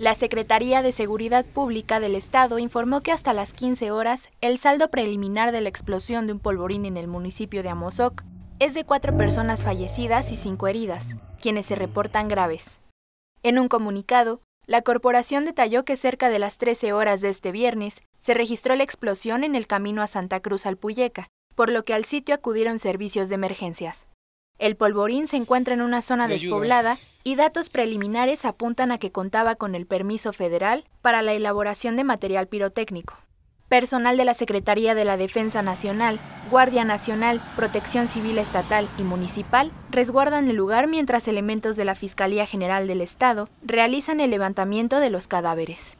La Secretaría de Seguridad Pública del Estado informó que hasta las 15 horas el saldo preliminar de la explosión de un polvorín en el municipio de Amozoc es de cuatro personas fallecidas y cinco heridas, quienes se reportan graves. En un comunicado, la corporación detalló que cerca de las 13 horas de este viernes se registró la explosión en el camino a Santa Cruz Alpuyeca, por lo que al sitio acudieron servicios de emergencias. El polvorín se encuentra en una zona despoblada y datos preliminares apuntan a que contaba con el permiso federal para la elaboración de material pirotécnico. Personal de la Secretaría de la Defensa Nacional, Guardia Nacional, Protección Civil Estatal y Municipal resguardan el lugar mientras elementos de la Fiscalía General del Estado realizan el levantamiento de los cadáveres.